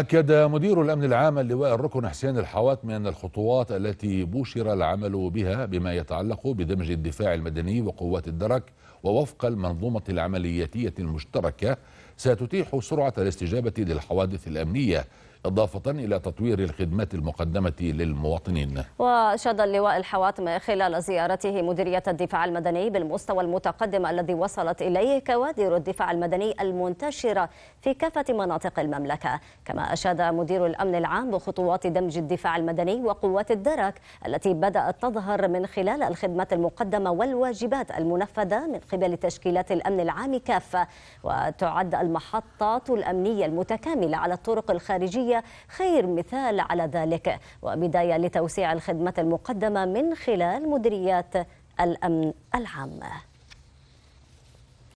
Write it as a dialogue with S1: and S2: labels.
S1: أكد مدير الأمن العام اللواء الركن حسين الحواتمي أن الخطوات التي بشر العمل بها بما يتعلق بدمج الدفاع المدني وقوات الدرك ووفق المنظومة العملياتية المشتركة ستتيح سرعة الاستجابة للحوادث الأمنية إضافة إلى تطوير الخدمات المقدمة للمواطنين
S2: وشد اللواء الحواتم خلال زيارته مديرية الدفاع المدني بالمستوى المتقدم الذي وصلت إليه كوادر الدفاع المدني المنتشرة في كافة مناطق المملكة كما أشاد مدير الأمن العام بخطوات دمج الدفاع المدني وقوات الدرك التي بدأت تظهر من خلال الخدمات المقدمة والواجبات المنفذة من قبل تشكيلات الأمن العام كافة وتعد المحطات الأمنية المتكاملة على الطرق الخارجية خير مثال على ذلك وبداية لتوسيع الخدمة المقدمة من خلال مديريات الأمن العام